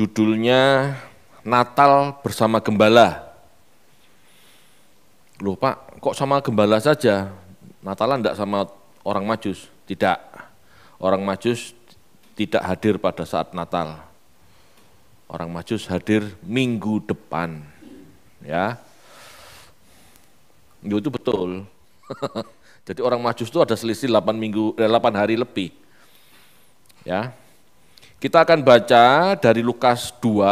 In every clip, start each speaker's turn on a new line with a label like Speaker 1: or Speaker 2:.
Speaker 1: Judulnya Natal bersama Gembala. Loh Pak, kok sama Gembala saja? Natalan enggak sama orang Majus? Tidak. Orang Majus tidak hadir pada saat Natal. Orang Majus hadir minggu depan. Ya. Itu betul. Jadi orang Majus itu ada selisih 8 minggu 8 eh, hari lebih. Ya. Kita akan baca dari Lukas 2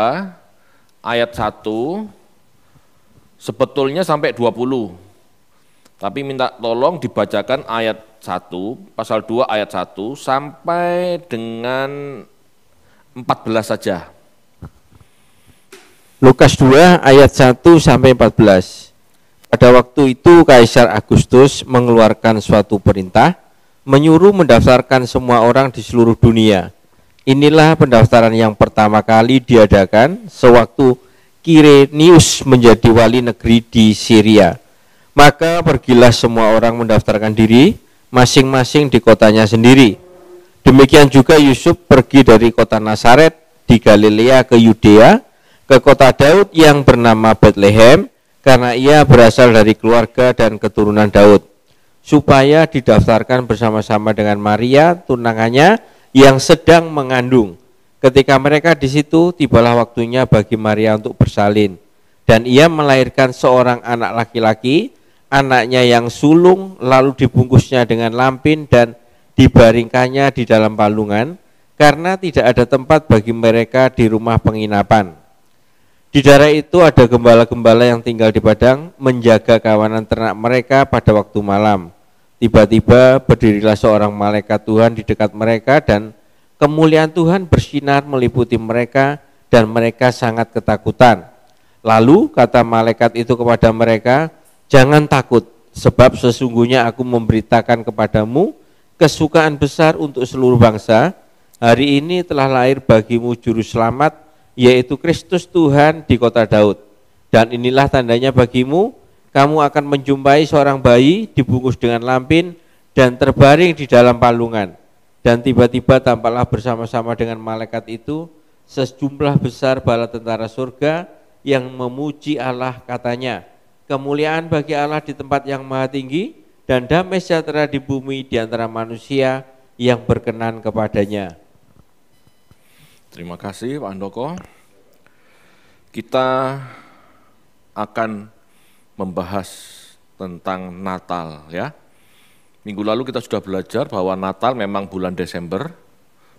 Speaker 1: ayat 1 sebetulnya sampai 20. Tapi minta tolong dibacakan ayat 1, pasal 2 ayat 1 sampai dengan 14 saja.
Speaker 2: Lukas 2 ayat 1 sampai 14. Pada waktu itu Kaisar Agustus mengeluarkan suatu perintah menyuruh mendaftarkan semua orang di seluruh dunia Inilah pendaftaran yang pertama kali diadakan sewaktu Kirenius menjadi wali negeri di Syria. Maka pergilah semua orang mendaftarkan diri masing-masing di kotanya sendiri. Demikian juga Yusuf pergi dari kota Nasaret di Galilea ke Yudea ke kota Daud yang bernama Bethlehem karena ia berasal dari keluarga dan keturunan Daud supaya didaftarkan bersama-sama dengan Maria tunangannya yang sedang mengandung. Ketika mereka di situ, tibalah waktunya bagi Maria untuk bersalin. Dan ia melahirkan seorang anak laki-laki, anaknya yang sulung, lalu dibungkusnya dengan lampin dan dibaringkannya di dalam palungan, karena tidak ada tempat bagi mereka di rumah penginapan. Di daerah itu ada gembala-gembala yang tinggal di padang, menjaga kawanan ternak mereka pada waktu malam. Tiba-tiba berdirilah seorang malaikat Tuhan di dekat mereka dan kemuliaan Tuhan bersinar meliputi mereka dan mereka sangat ketakutan. Lalu kata malaikat itu kepada mereka, "Jangan takut, sebab sesungguhnya aku memberitakan kepadamu kesukaan besar untuk seluruh bangsa. Hari ini telah lahir bagimu juru selamat, yaitu Kristus Tuhan di kota Daud. Dan inilah tandanya bagimu, kamu akan menjumpai seorang bayi dibungkus dengan lampin dan terbaring di dalam palungan. Dan tiba-tiba tampaklah bersama-sama dengan malaikat itu sejumlah besar bala tentara surga yang memuji Allah katanya, kemuliaan bagi Allah di tempat yang maha tinggi dan damai sejahtera di bumi di antara manusia yang berkenan kepadanya. Terima kasih Pak Andoko.
Speaker 1: Kita akan membahas tentang Natal ya. Minggu lalu kita sudah belajar bahwa Natal memang bulan Desember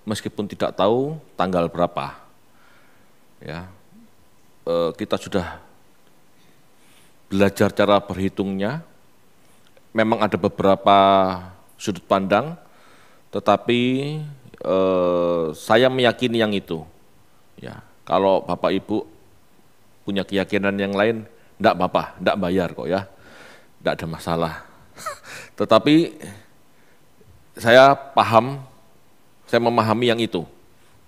Speaker 1: meskipun tidak tahu tanggal berapa. Ya. E, kita sudah belajar cara berhitungnya. Memang ada beberapa sudut pandang tetapi e, saya meyakini yang itu. Ya, kalau Bapak Ibu punya keyakinan yang lain tidak apa-apa, tidak bayar kok ya. Tidak ada masalah. Tetapi saya paham, saya memahami yang itu.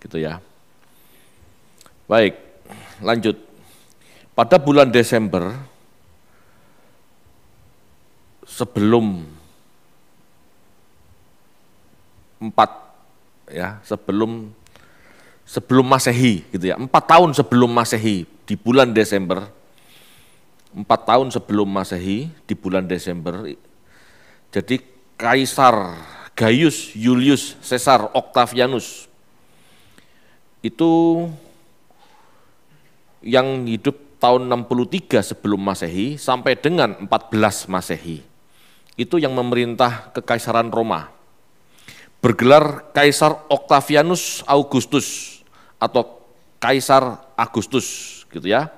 Speaker 1: Gitu ya. Baik, lanjut. Pada bulan Desember, sebelum empat ya sebelum sebelum masehi gitu ya empat tahun sebelum masehi di bulan Desember empat tahun sebelum Masehi di bulan Desember. Jadi Kaisar Gaius Julius Caesar Octavianus itu yang hidup tahun 63 sebelum Masehi sampai dengan 14 Masehi. Itu yang memerintah kekaisaran Roma. Bergelar Kaisar Octavianus Augustus atau Kaisar Agustus gitu ya.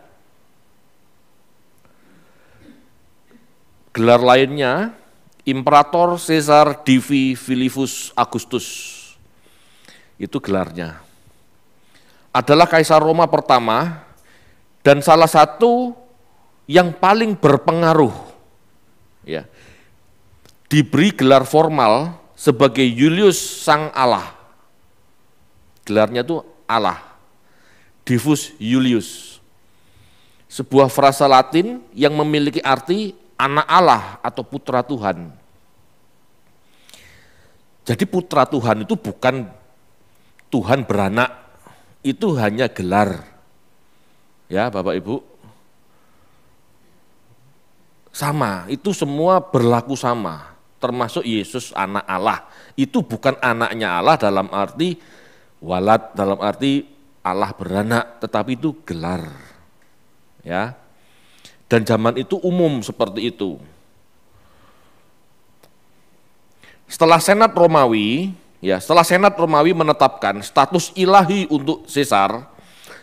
Speaker 1: Gelar lainnya Imperator Caesar Divi Filipus Augustus. Itu gelarnya. Adalah kaisar Roma pertama dan salah satu yang paling berpengaruh. Ya. Diberi gelar formal sebagai Julius Sang Allah. Gelarnya itu Allah. Divus Julius. Sebuah frasa Latin yang memiliki arti anak Allah atau putra Tuhan. Jadi putra Tuhan itu bukan Tuhan beranak, itu hanya gelar. Ya Bapak Ibu, sama, itu semua berlaku sama, termasuk Yesus anak Allah. Itu bukan anaknya Allah dalam arti walat dalam arti Allah beranak, tetapi itu gelar. Ya, dan zaman itu umum seperti itu. Setelah Senat Romawi, ya, setelah Senat Romawi menetapkan status ilahi untuk Caesar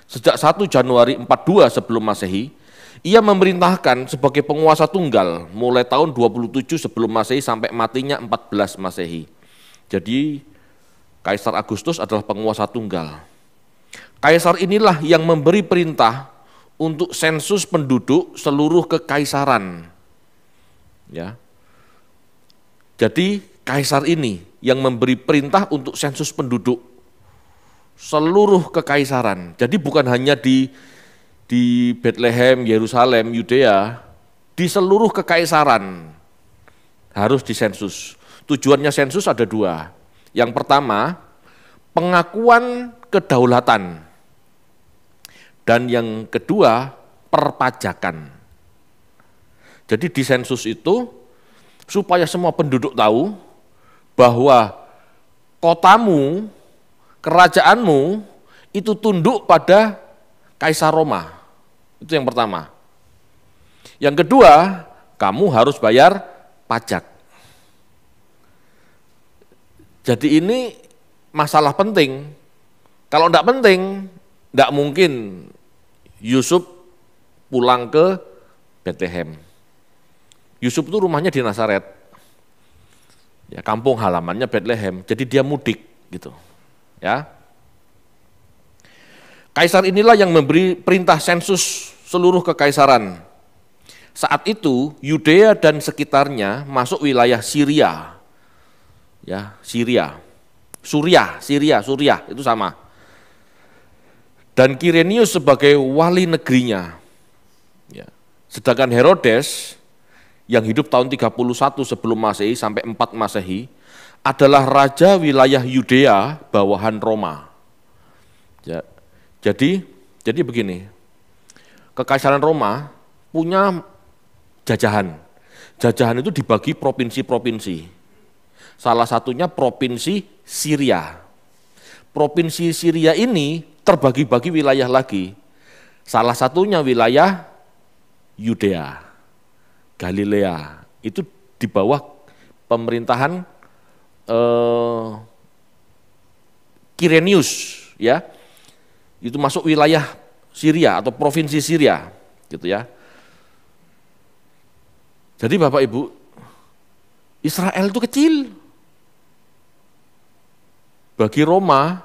Speaker 1: sejak 1 Januari 42 sebelum Masehi, ia memerintahkan sebagai penguasa tunggal mulai tahun 27 sebelum Masehi sampai matinya 14 Masehi. Jadi Kaisar Agustus adalah penguasa tunggal. Kaisar inilah yang memberi perintah untuk sensus penduduk seluruh kekaisaran. Ya. Jadi kaisar ini yang memberi perintah untuk sensus penduduk seluruh kekaisaran. Jadi bukan hanya di di Bethlehem, Yerusalem, Yudea, di seluruh kekaisaran harus disensus. Tujuannya sensus ada dua. Yang pertama, pengakuan kedaulatan dan yang kedua, perpajakan. Jadi di sensus itu supaya semua penduduk tahu bahwa kotamu, kerajaanmu itu tunduk pada kaisar Roma. Itu yang pertama. Yang kedua, kamu harus bayar pajak. Jadi ini masalah penting. Kalau tidak penting, tidak mungkin Yusuf pulang ke Bethlehem. Yusuf itu rumahnya di Nasaret. Ya, kampung halamannya Bethlehem. Jadi dia mudik gitu. Ya. Kaisar inilah yang memberi perintah sensus seluruh kekaisaran. Saat itu Yudea dan sekitarnya masuk wilayah Syria. Ya, Syria. Suriah, Syria, Suriah itu sama dan Kirenius sebagai wali negerinya. Ya. Sedangkan Herodes yang hidup tahun 31 sebelum Masehi sampai 4 Masehi adalah raja wilayah Yudea bawahan Roma. Ya. Jadi jadi begini. Kekaisaran Roma punya jajahan. Jajahan itu dibagi provinsi-provinsi. Salah satunya provinsi Syria provinsi Syria ini terbagi-bagi wilayah lagi. Salah satunya wilayah Yudea, Galilea. Itu di bawah pemerintahan eh, Kirenius, ya. Itu masuk wilayah Syria atau provinsi Syria, gitu ya. Jadi Bapak Ibu, Israel itu kecil. Bagi Roma,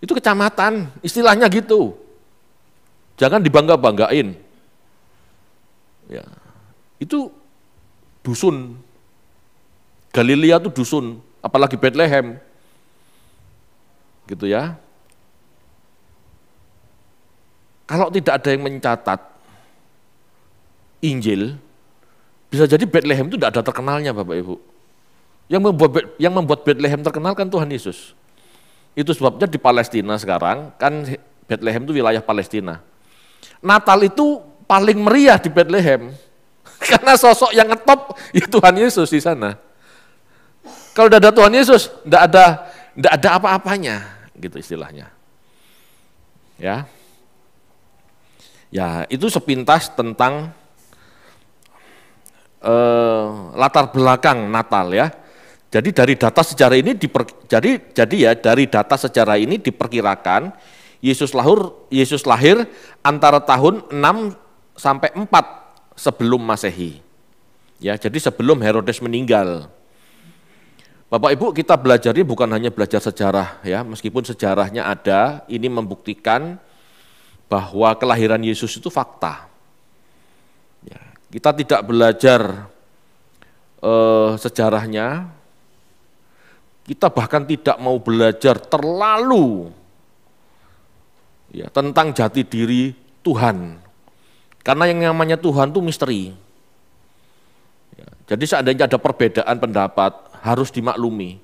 Speaker 1: itu kecamatan, istilahnya gitu. Jangan dibangga-banggain. Ya. Itu dusun. Galilea itu dusun, apalagi Bethlehem. Gitu ya. Kalau tidak ada yang mencatat Injil, bisa jadi Bethlehem itu tidak ada terkenalnya Bapak Ibu. Yang membuat yang membuat Bethlehem terkenal kan Tuhan Yesus. Itu sebabnya di Palestina sekarang kan Bethlehem itu wilayah Palestina. Natal itu paling meriah di Bethlehem karena sosok yang ngetop ya Tuhan Yesus di sana. Kalau tidak ada Tuhan Yesus, tidak ada tidak ada apa-apanya gitu istilahnya. Ya. Ya, itu sepintas tentang eh, latar belakang Natal ya. Jadi dari data sejarah ini diper, jadi jadi ya dari data sejarah ini diperkirakan Yesus lahir Yesus lahir antara tahun 6 sampai 4 sebelum Masehi. Ya, jadi sebelum Herodes meninggal. Bapak Ibu, kita belajar ini bukan hanya belajar sejarah ya, meskipun sejarahnya ada, ini membuktikan bahwa kelahiran Yesus itu fakta. Ya, kita tidak belajar eh, sejarahnya, kita bahkan tidak mau belajar terlalu ya, tentang jati diri Tuhan. Karena yang namanya Tuhan itu misteri. Ya, jadi seandainya ada perbedaan pendapat, harus dimaklumi.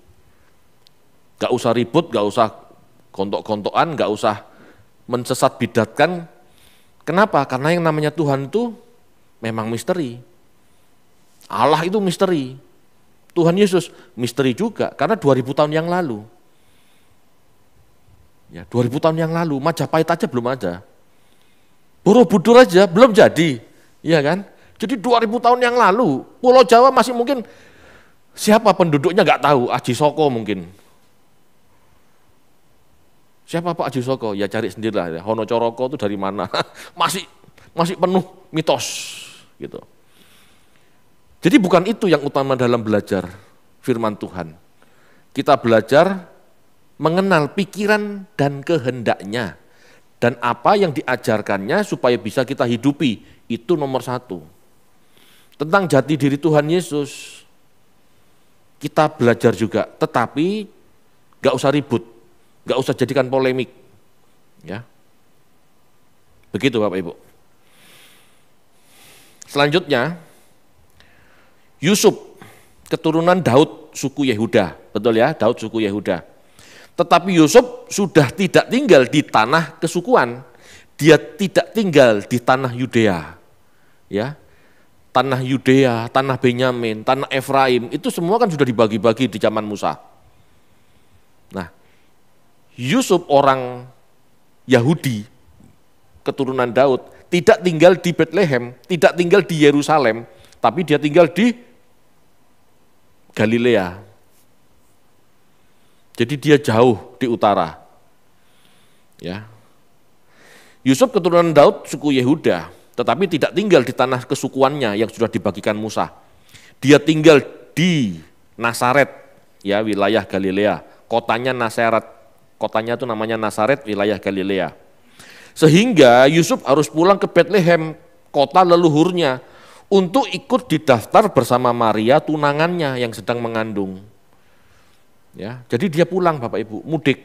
Speaker 1: Gak usah ribut, gak usah kontok-kontokan, gak usah mensesat bidatkan. Kenapa? Karena yang namanya Tuhan itu memang misteri. Allah itu misteri. Tuhan Yesus misteri juga karena 2000 tahun yang lalu. Ya, 2000 tahun yang lalu Majapahit aja belum ada. budur aja belum jadi, iya kan? Jadi 2000 tahun yang lalu Pulau Jawa masih mungkin siapa penduduknya nggak tahu, Aji Soko mungkin. Siapa Pak Aji Soko? Ya cari sendirilah. Hono Coroko itu dari mana? masih masih penuh mitos gitu. Jadi bukan itu yang utama dalam belajar firman Tuhan. Kita belajar mengenal pikiran dan kehendaknya. Dan apa yang diajarkannya supaya bisa kita hidupi, itu nomor satu. Tentang jati diri Tuhan Yesus, kita belajar juga. Tetapi gak usah ribut, gak usah jadikan polemik. Ya, Begitu Bapak Ibu. Selanjutnya, Yusuf, keturunan Daud suku Yehuda. Betul ya, Daud suku Yehuda. Tetapi Yusuf sudah tidak tinggal di tanah kesukuan. Dia tidak tinggal di tanah Yudea. Ya, tanah Yudea, tanah Benyamin, tanah Efraim, itu semua kan sudah dibagi-bagi di zaman Musa. Nah, Yusuf orang Yahudi, keturunan Daud, tidak tinggal di Bethlehem, tidak tinggal di Yerusalem, tapi dia tinggal di Galilea. Jadi dia jauh di utara. Ya. Yusuf keturunan Daud suku Yehuda, tetapi tidak tinggal di tanah kesukuannya yang sudah dibagikan Musa. Dia tinggal di Nasaret, ya wilayah Galilea. Kotanya Nasaret, kotanya itu namanya Nasaret, wilayah Galilea. Sehingga Yusuf harus pulang ke Bethlehem, kota leluhurnya, untuk ikut didaftar bersama Maria tunangannya yang sedang mengandung. Ya, jadi dia pulang Bapak Ibu, mudik.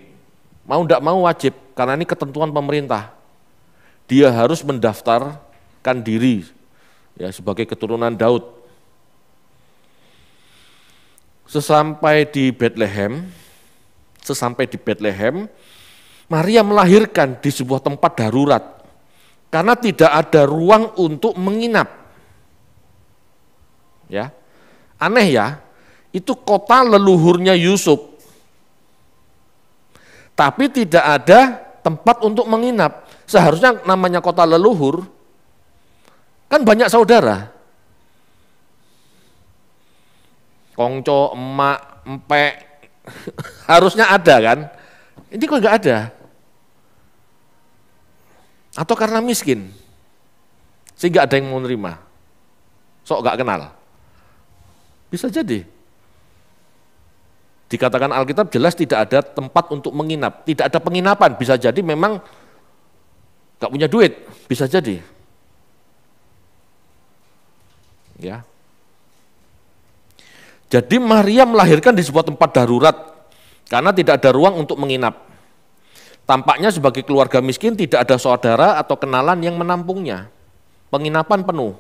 Speaker 1: Mau tidak mau wajib, karena ini ketentuan pemerintah. Dia harus mendaftarkan diri ya sebagai keturunan Daud. Sesampai di Bethlehem, sesampai di Bethlehem, Maria melahirkan di sebuah tempat darurat karena tidak ada ruang untuk menginap. Ya. Aneh ya, itu kota leluhurnya Yusuf. Tapi tidak ada tempat untuk menginap. Seharusnya namanya kota leluhur, kan banyak saudara. Kongco, emak, empek, harusnya ada kan? Ini kok nggak ada? Atau karena miskin, sehingga ada yang mau nerima. Sok nggak kenal. Bisa jadi. Dikatakan Alkitab jelas tidak ada tempat untuk menginap, tidak ada penginapan, bisa jadi memang nggak punya duit, bisa jadi. Ya. Jadi Maria melahirkan di sebuah tempat darurat karena tidak ada ruang untuk menginap. Tampaknya sebagai keluarga miskin tidak ada saudara atau kenalan yang menampungnya. Penginapan penuh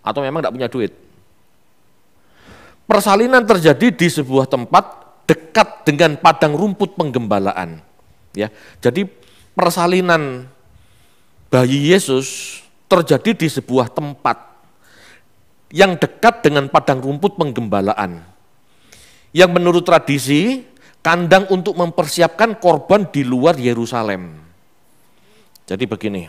Speaker 1: atau memang tidak punya duit persalinan terjadi di sebuah tempat dekat dengan padang rumput penggembalaan. Ya, jadi persalinan bayi Yesus terjadi di sebuah tempat yang dekat dengan padang rumput penggembalaan. Yang menurut tradisi kandang untuk mempersiapkan korban di luar Yerusalem. Jadi begini,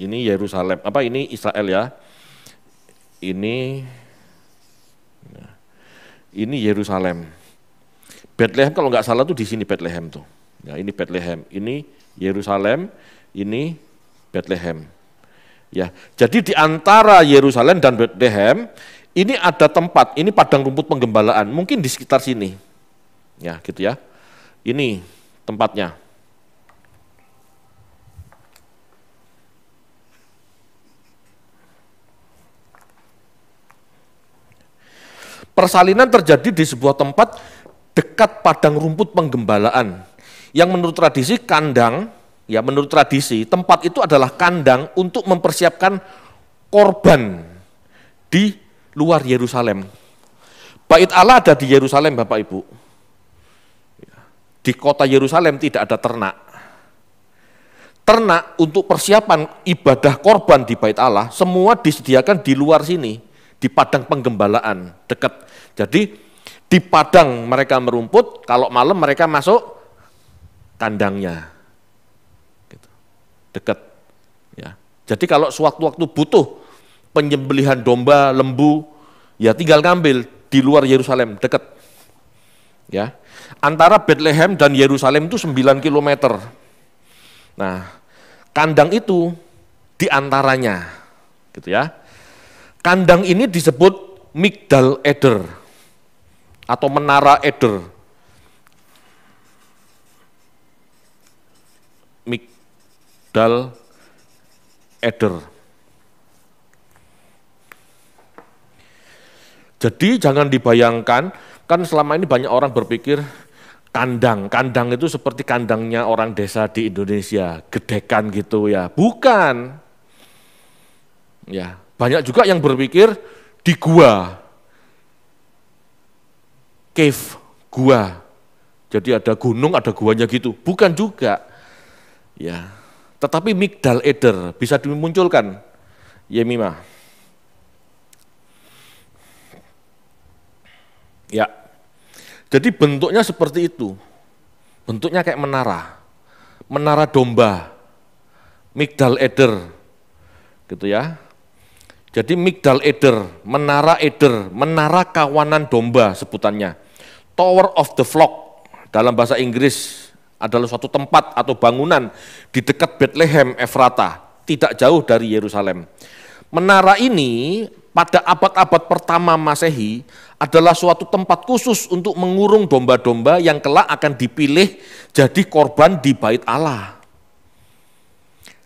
Speaker 1: Ini Yerusalem, apa ini Israel ya? Ini ini Yerusalem. Bethlehem kalau nggak salah tuh di sini Bethlehem tuh. Ya, ini Bethlehem, ini Yerusalem, ini Bethlehem. Ya, jadi di antara Yerusalem dan Bethlehem ini ada tempat, ini padang rumput penggembalaan, mungkin di sekitar sini. Ya, gitu ya. Ini tempatnya. Persalinan terjadi di sebuah tempat dekat padang rumput penggembalaan yang menurut tradisi kandang ya menurut tradisi tempat itu adalah kandang untuk mempersiapkan korban di luar Yerusalem. Bait Allah ada di Yerusalem Bapak Ibu. Ya, di kota Yerusalem tidak ada ternak. Ternak untuk persiapan ibadah korban di bait Allah semua disediakan di luar sini di padang penggembalaan dekat. Jadi di padang mereka merumput, kalau malam mereka masuk kandangnya. Gitu. Dekat. Ya. Jadi kalau sewaktu-waktu butuh penyembelihan domba, lembu, ya tinggal ngambil di luar Yerusalem, dekat. Ya. Antara Bethlehem dan Yerusalem itu 9 km. Nah, kandang itu diantaranya, gitu ya. Kandang ini disebut Migdal Eder atau Menara Eder. Migdal Eder. Jadi jangan dibayangkan, kan selama ini banyak orang berpikir kandang, kandang itu seperti kandangnya orang desa di Indonesia, gedekan gitu ya. Bukan. Ya, banyak juga yang berpikir di gua. Cave, gua. Jadi ada gunung, ada guanya gitu. Bukan juga. Ya. Tetapi migdal eder bisa dimunculkan. Yemima. Ya, ya. Jadi bentuknya seperti itu. Bentuknya kayak menara. Menara domba. Migdal eder. Gitu ya jadi Migdal Eder, menara Eder, menara kawanan domba sebutannya. Tower of the Flock dalam bahasa Inggris adalah suatu tempat atau bangunan di dekat Bethlehem Efrata, tidak jauh dari Yerusalem. Menara ini pada abad-abad pertama Masehi adalah suatu tempat khusus untuk mengurung domba-domba yang kelak akan dipilih jadi korban di bait Allah.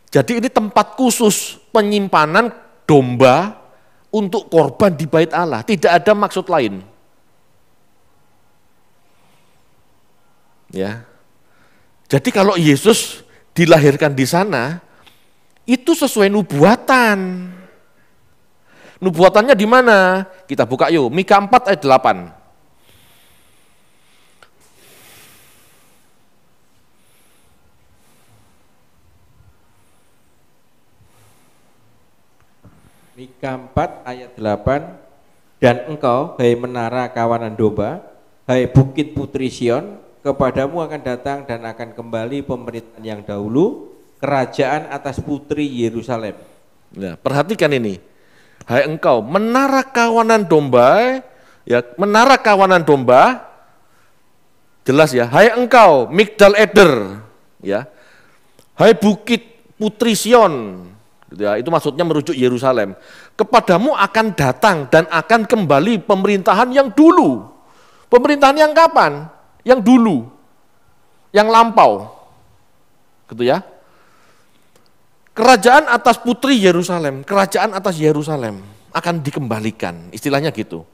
Speaker 1: Jadi ini tempat khusus penyimpanan domba untuk korban di bait Allah. Tidak ada maksud lain. Ya. Jadi kalau Yesus dilahirkan di sana, itu sesuai nubuatan. Nubuatannya di mana? Kita buka yuk, Mika 4 ayat 8.
Speaker 2: Mika 4 ayat 8 dan engkau hai menara kawanan domba hai bukit putri Sion kepadamu akan datang dan akan kembali pemerintahan yang dahulu kerajaan atas putri Yerusalem. Nah, perhatikan ini. Hai engkau menara kawanan domba ya
Speaker 1: menara kawanan domba jelas ya hai engkau Mikdal Eder ya hai bukit putri Sion Gitu ya, itu maksudnya merujuk Yerusalem. Kepadamu akan datang dan akan kembali pemerintahan yang dulu. Pemerintahan yang kapan? Yang dulu. Yang lampau. Gitu ya. Kerajaan atas putri Yerusalem, kerajaan atas Yerusalem akan dikembalikan, istilahnya gitu.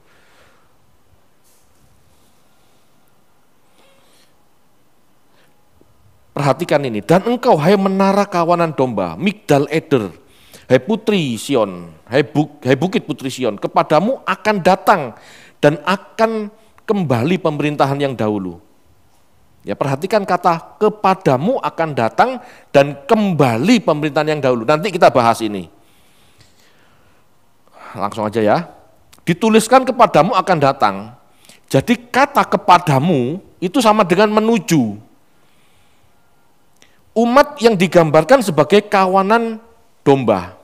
Speaker 1: Perhatikan ini, dan engkau hai menara kawanan domba, Migdal Eder, Hai putri Sion, hai, bu, hai bukit putri Sion, kepadamu akan datang dan akan kembali pemerintahan yang dahulu. Ya, perhatikan kata kepadamu akan datang dan kembali pemerintahan yang dahulu. Nanti kita bahas ini. Langsung aja ya. Dituliskan kepadamu akan datang. Jadi kata kepadamu itu sama dengan menuju. Umat yang digambarkan sebagai kawanan domba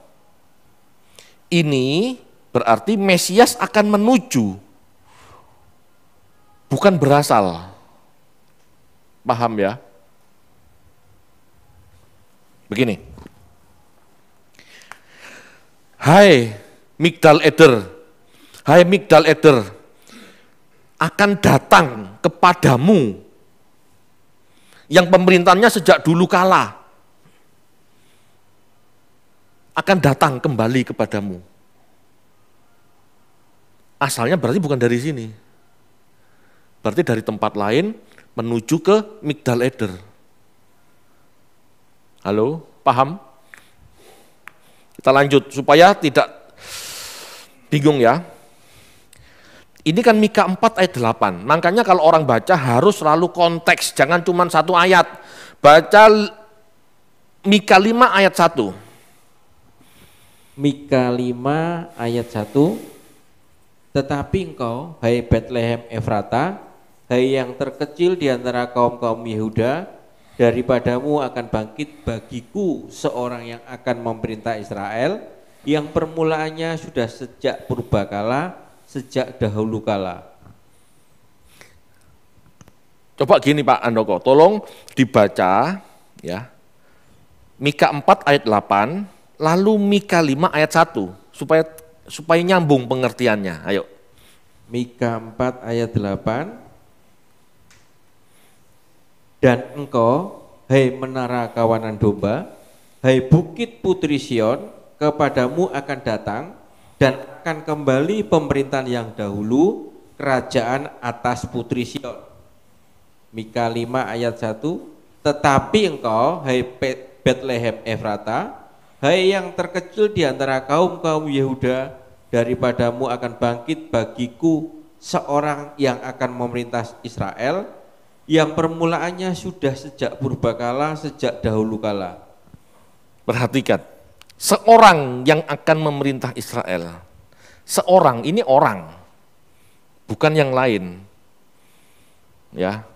Speaker 1: ini berarti Mesias akan menuju, bukan berasal. Paham ya? Begini. Hai Migdal Eder, hai Migdal Eder, akan datang kepadamu yang pemerintahnya sejak dulu kalah akan datang kembali kepadamu. Asalnya berarti bukan dari sini. Berarti dari tempat lain menuju ke Migdal Eder. Halo, paham? Kita lanjut supaya tidak bingung ya. Ini kan Mika 4 ayat 8. Makanya kalau orang baca harus selalu konteks, jangan cuma satu ayat.
Speaker 2: Baca Mika 5 ayat 1. Mika 5 ayat 1 Tetapi engkau, hai Bethlehem Efrata, hai yang terkecil di antara kaum-kaum Yehuda, daripadamu akan bangkit bagiku seorang yang akan memerintah Israel, yang permulaannya sudah sejak purbakala, sejak dahulu kala. Coba gini Pak Andoko, tolong dibaca
Speaker 1: ya. Mika 4 ayat 8 Lalu Mika 5
Speaker 2: ayat 1 supaya supaya nyambung pengertiannya. Ayo. Mika 4 ayat 8 dan engkau, hai menara kawanan domba, hai bukit putri Sion, kepadamu akan datang dan akan kembali pemerintahan yang dahulu, kerajaan atas putri Sion. Mika 5 ayat 1, tetapi engkau, hai Bethlehem Efrata, Hai yang terkecil di antara kaum-kaum Yehuda, daripadamu akan bangkit bagiku seorang yang akan memerintah Israel, yang permulaannya sudah sejak purbakala, sejak dahulu kala. Perhatikan, seorang yang
Speaker 1: akan memerintah Israel. Seorang, ini orang, bukan yang lain. Ya,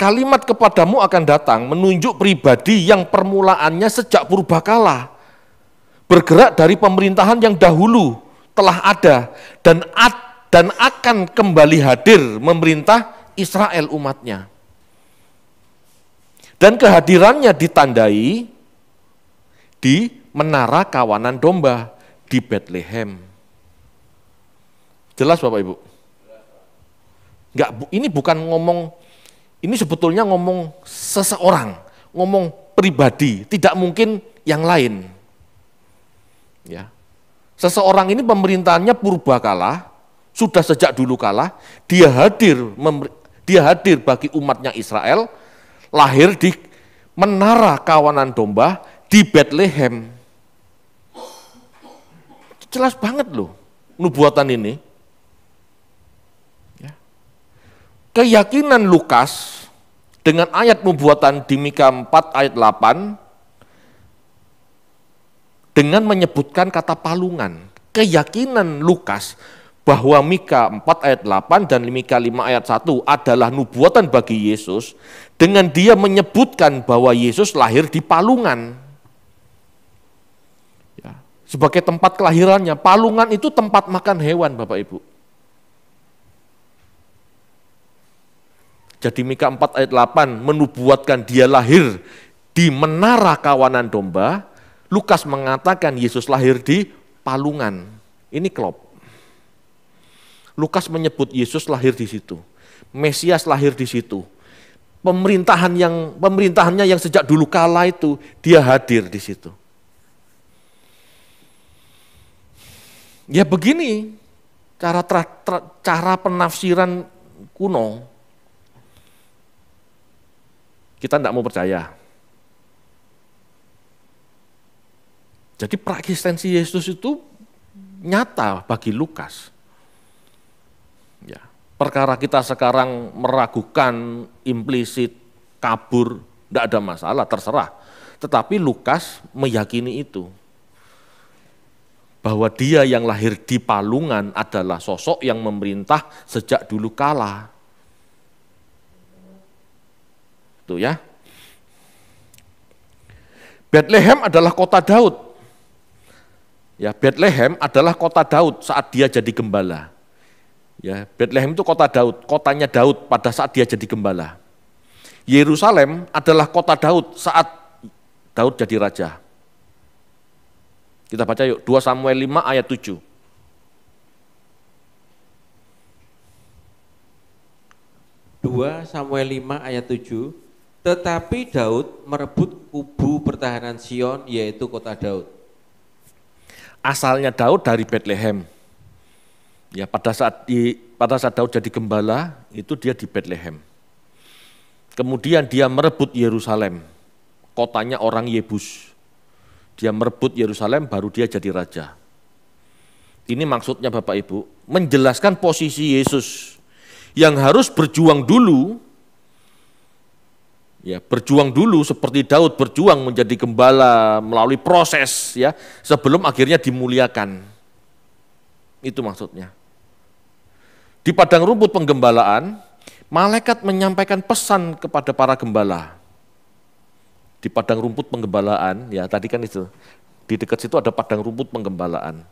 Speaker 1: Kalimat kepadamu akan datang menunjuk pribadi yang permulaannya sejak purba purbakala. Bergerak dari pemerintahan yang dahulu telah ada dan ad, dan akan kembali hadir memerintah Israel umatnya. Dan kehadirannya ditandai di menara kawanan domba di Bethlehem. Jelas Bapak Ibu? Enggak, ini bukan ngomong ini sebetulnya ngomong seseorang, ngomong pribadi, tidak mungkin yang lain. Ya. Seseorang ini pemerintahannya purba kalah, sudah sejak dulu kalah. dia hadir dia hadir bagi umatnya Israel, lahir di menara kawanan domba di Bethlehem. Jelas banget loh nubuatan ini. Keyakinan Lukas dengan ayat nubuatan di Mika 4 ayat 8 dengan menyebutkan kata palungan. Keyakinan Lukas bahwa Mika 4 ayat 8 dan Mika 5 ayat 1 adalah nubuatan bagi Yesus dengan dia menyebutkan bahwa Yesus lahir di palungan ya. sebagai tempat kelahirannya. Palungan itu tempat makan hewan, Bapak Ibu. Jadi Mika 4 ayat 8 menubuatkan dia lahir di menara kawanan domba, Lukas mengatakan Yesus lahir di palungan. Ini klop. Lukas menyebut Yesus lahir di situ. Mesias lahir di situ. Pemerintahan yang pemerintahannya yang sejak dulu kala itu dia hadir di situ. Ya begini cara tra, tra, cara penafsiran kuno kita tidak mau percaya. Jadi praksistensi Yesus itu nyata bagi Lukas. Ya, perkara kita sekarang meragukan, implisit, kabur, tidak ada masalah, terserah. Tetapi Lukas meyakini itu. Bahwa dia yang lahir di palungan adalah sosok yang memerintah sejak dulu kala. Itu ya. Bethlehem adalah kota Daud. Ya, Bethlehem adalah kota Daud saat dia jadi gembala. Ya, Bethlehem itu kota Daud, kotanya Daud pada saat dia jadi gembala. Yerusalem adalah kota Daud saat Daud jadi raja. Kita baca yuk 2 Samuel 5 ayat 7.
Speaker 2: Dua Samuel 5 ayat 7 tetapi Daud merebut kubu pertahanan Sion yaitu kota Daud. Asalnya Daud dari Bethlehem. Ya, pada saat di pada saat Daud
Speaker 1: jadi gembala itu dia di Bethlehem. Kemudian dia merebut Yerusalem, kotanya orang Yebus. Dia merebut Yerusalem baru dia jadi raja. Ini maksudnya Bapak Ibu, menjelaskan posisi Yesus yang harus berjuang dulu ya berjuang dulu seperti Daud berjuang menjadi gembala melalui proses ya sebelum akhirnya dimuliakan itu maksudnya di padang rumput penggembalaan malaikat menyampaikan pesan kepada para gembala di padang rumput penggembalaan ya tadi kan itu di dekat situ ada padang rumput penggembalaan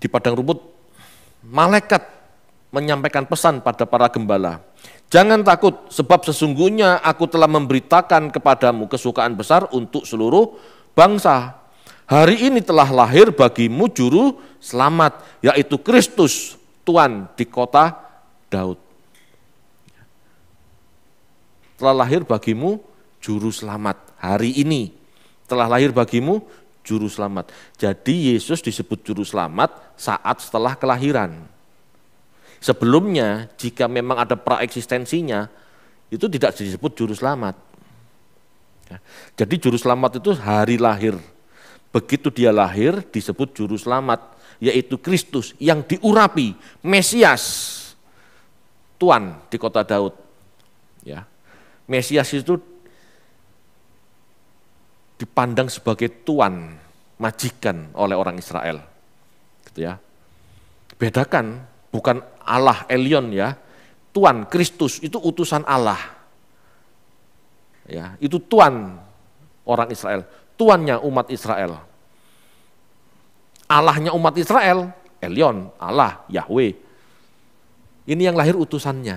Speaker 1: di padang rumput malaikat menyampaikan pesan pada para gembala. Jangan takut, sebab sesungguhnya aku telah memberitakan kepadamu kesukaan besar untuk seluruh bangsa. Hari ini telah lahir bagimu juru selamat, yaitu Kristus, Tuhan di kota Daud. Telah lahir bagimu juru selamat. Hari ini telah lahir bagimu juru selamat. Jadi Yesus disebut juru selamat saat setelah kelahiran. Sebelumnya jika memang ada praeksistensinya itu tidak disebut juru selamat. Ya. Jadi juru selamat itu hari lahir. Begitu dia lahir disebut juru selamat yaitu Kristus yang diurapi, Mesias. Tuhan di kota Daud. Ya. Mesias itu dipandang sebagai tuan, majikan oleh orang Israel. Gitu ya. Bedakan bukan Allah Elion ya. Tuhan Kristus itu utusan Allah. Ya, itu Tuhan orang Israel, tuannya umat Israel. Allahnya umat Israel, Elion, Allah, Yahweh. Ini yang lahir utusannya.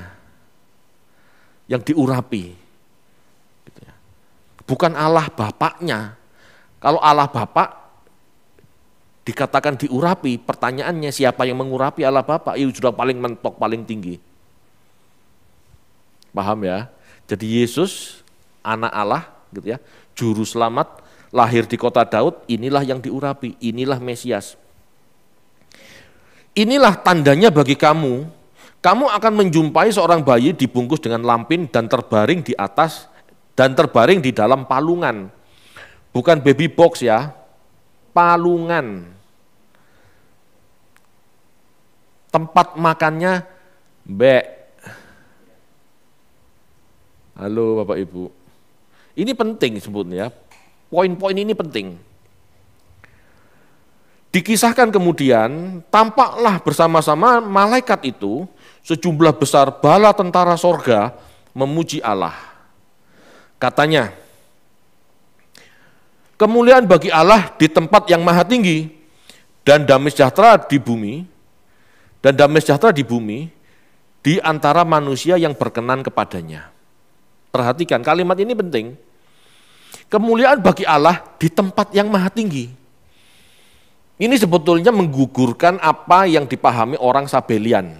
Speaker 1: Yang diurapi. Gitu ya. Bukan Allah bapaknya. Kalau Allah bapak, dikatakan diurapi, pertanyaannya siapa yang mengurapi Allah Bapa? Itu sudah paling mentok, paling tinggi. Paham ya? Jadi Yesus anak Allah gitu ya, juru selamat lahir di kota Daud, inilah yang diurapi, inilah Mesias. Inilah tandanya bagi kamu, kamu akan menjumpai seorang bayi dibungkus dengan lampin dan terbaring di atas dan terbaring di dalam palungan. Bukan baby box ya, palungan. tempat makannya B. Halo Bapak Ibu. Ini penting ya. Poin-poin ini penting. Dikisahkan kemudian, tampaklah bersama-sama malaikat itu sejumlah besar bala tentara sorga memuji Allah. Katanya, kemuliaan bagi Allah di tempat yang maha tinggi dan damai sejahtera di bumi dan damai sejahtera di bumi di antara manusia yang berkenan kepadanya. Perhatikan kalimat ini penting. Kemuliaan bagi Allah di tempat yang maha tinggi. Ini sebetulnya menggugurkan apa yang dipahami orang Sabelian.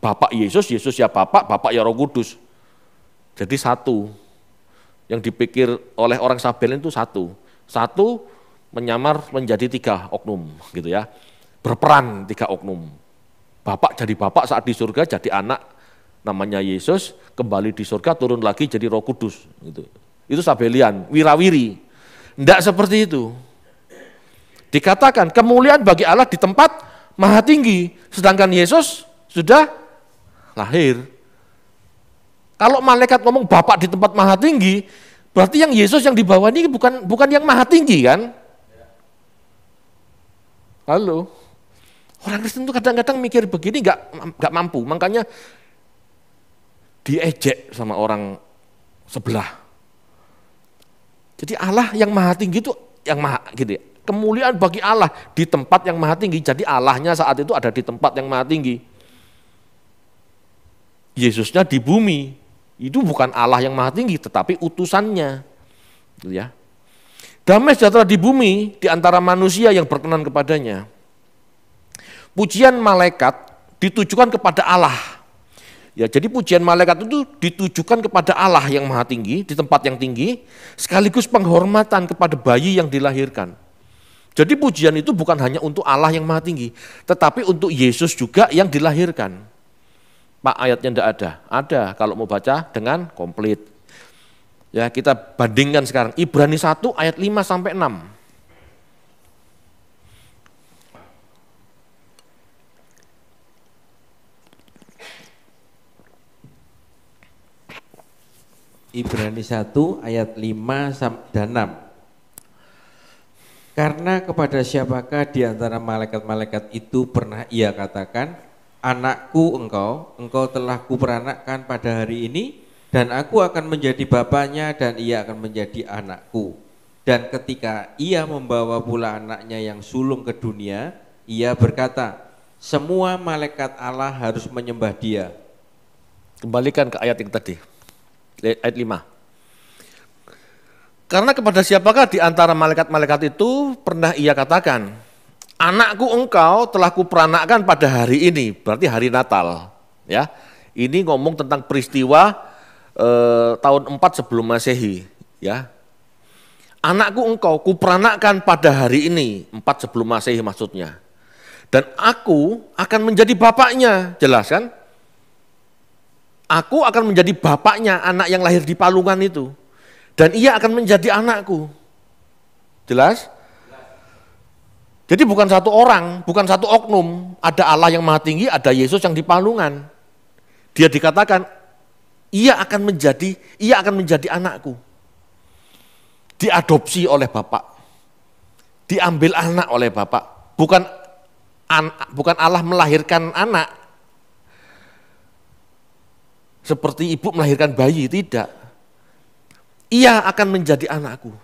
Speaker 1: Bapak Yesus, Yesus ya Bapak, Bapak ya Roh Kudus. Jadi satu. Yang dipikir oleh orang Sabelian itu satu. Satu menyamar menjadi tiga oknum gitu ya. Berperan tiga oknum Bapak jadi bapak saat di surga jadi anak namanya Yesus, kembali di surga turun lagi jadi Roh Kudus gitu. Itu sabelian, wirawiri. Tidak seperti itu. Dikatakan kemuliaan bagi Allah di tempat maha tinggi, sedangkan Yesus sudah lahir. Kalau malaikat ngomong Bapak di tempat maha tinggi, berarti yang Yesus yang dibawa ini bukan bukan yang maha tinggi kan? Halo. Orang Kristen itu kadang-kadang mikir begini nggak nggak mampu, makanya diejek sama orang sebelah. Jadi Allah yang maha tinggi itu yang maha gitu ya. Kemuliaan bagi Allah di tempat yang maha tinggi. Jadi Allahnya saat itu ada di tempat yang maha tinggi. Yesusnya di bumi. Itu bukan Allah yang maha tinggi tetapi utusannya. Gitu ya. Damai sejahtera di bumi di antara manusia yang berkenan kepadanya pujian malaikat ditujukan kepada Allah. Ya, jadi pujian malaikat itu ditujukan kepada Allah yang maha tinggi, di tempat yang tinggi, sekaligus penghormatan kepada bayi yang dilahirkan. Jadi pujian itu bukan hanya untuk Allah yang maha tinggi, tetapi untuk Yesus juga yang dilahirkan. Pak ayatnya tidak ada, ada kalau mau baca dengan komplit. Ya kita bandingkan sekarang, Ibrani 1 ayat 5 sampai 6.
Speaker 2: Ibrani 1 ayat 5 dan 6. Karena kepada siapakah di antara malaikat-malaikat itu pernah ia katakan, anakku engkau, engkau telah kuperanakkan pada hari ini, dan aku akan menjadi bapaknya dan ia akan menjadi anakku. Dan ketika ia membawa pula anaknya yang sulung ke dunia, ia berkata, semua malaikat Allah harus menyembah dia. Kembalikan ke ayat yang tadi. Eh, ayat 5.
Speaker 1: Karena kepada siapakah di antara malaikat-malaikat itu pernah ia katakan, anakku engkau telah kuperanakkan pada hari ini, berarti hari Natal. ya. Ini ngomong tentang peristiwa eh, tahun 4 sebelum masehi. ya. Anakku engkau kuperanakkan pada hari ini, 4 sebelum masehi maksudnya. Dan aku akan menjadi bapaknya, jelas kan? Aku akan menjadi bapaknya anak yang lahir di palungan itu. Dan ia akan menjadi anakku. Jelas? Jadi bukan satu orang, bukan satu oknum. Ada Allah yang maha tinggi, ada Yesus yang di palungan. Dia dikatakan, ia akan menjadi, ia akan menjadi anakku. Diadopsi oleh Bapak. Diambil anak oleh Bapak. Bukan an, bukan Allah melahirkan anak, seperti ibu melahirkan bayi, tidak. Ia akan menjadi anakku.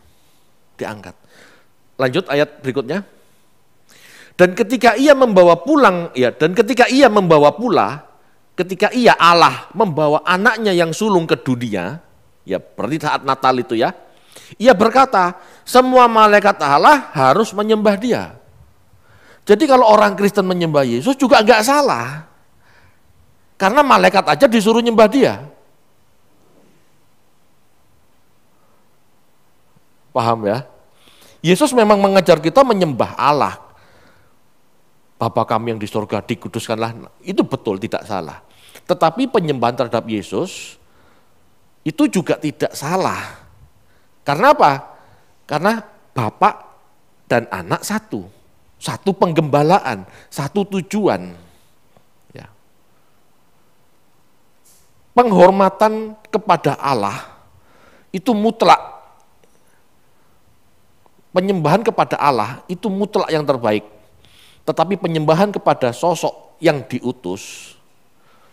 Speaker 1: Diangkat. Lanjut ayat berikutnya. Dan ketika ia membawa pulang, ya, dan ketika ia membawa pula, ketika ia Allah membawa anaknya yang sulung ke dunia, ya berarti saat Natal itu ya, ia berkata, semua malaikat Allah harus menyembah dia. Jadi kalau orang Kristen menyembah Yesus juga enggak salah. Karena malaikat aja disuruh nyembah dia. Paham ya? Yesus memang mengajar kita menyembah Allah. Bapa kami yang di surga dikuduskanlah. Itu betul, tidak salah. Tetapi penyembahan terhadap Yesus itu juga tidak salah. Karena apa? Karena Bapak dan anak satu. Satu penggembalaan, satu tujuan. penghormatan kepada Allah itu mutlak. Penyembahan kepada Allah itu mutlak yang terbaik. Tetapi penyembahan kepada sosok yang diutus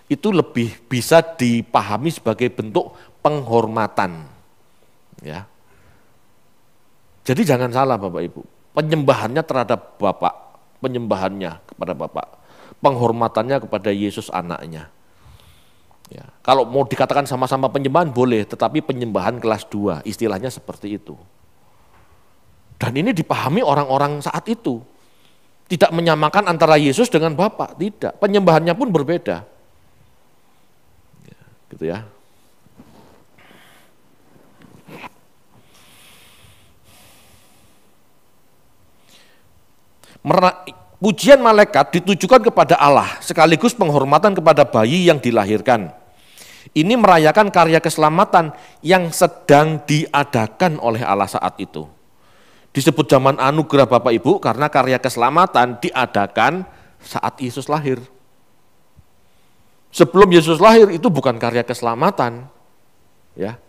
Speaker 1: itu lebih bisa dipahami sebagai bentuk penghormatan. Ya. Jadi jangan salah Bapak Ibu. Penyembahannya terhadap Bapak, penyembahannya kepada Bapak, penghormatannya kepada Yesus anaknya. Ya. Kalau mau dikatakan sama-sama penyembahan boleh, tetapi penyembahan kelas 2, istilahnya seperti itu. Dan ini dipahami orang-orang saat itu. Tidak menyamakan antara Yesus dengan Bapa, tidak. Penyembahannya pun berbeda. Ya, gitu ya. Merna, pujian malaikat ditujukan kepada Allah sekaligus penghormatan kepada bayi yang dilahirkan. Ini merayakan karya keselamatan yang sedang diadakan oleh Allah saat itu. Disebut zaman anugerah Bapak Ibu karena karya keselamatan diadakan saat Yesus lahir. Sebelum Yesus lahir itu bukan karya keselamatan. Ya.